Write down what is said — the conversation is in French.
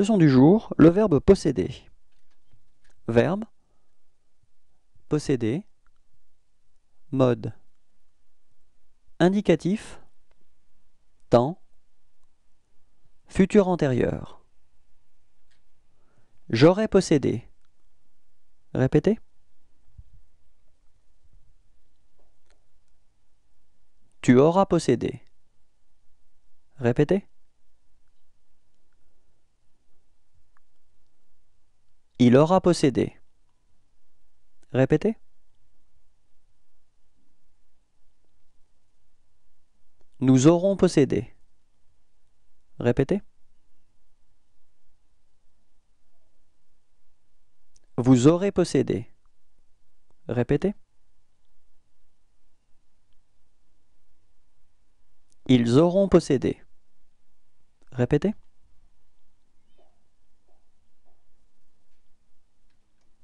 Leçon du jour, le verbe posséder. Verbe, posséder, mode, indicatif, temps, futur antérieur. J'aurais possédé. Répétez. Tu auras possédé. Répétez. Il aura possédé. Répétez. Nous aurons possédé. Répétez. Vous aurez possédé. Répétez. Ils auront possédé. Répétez.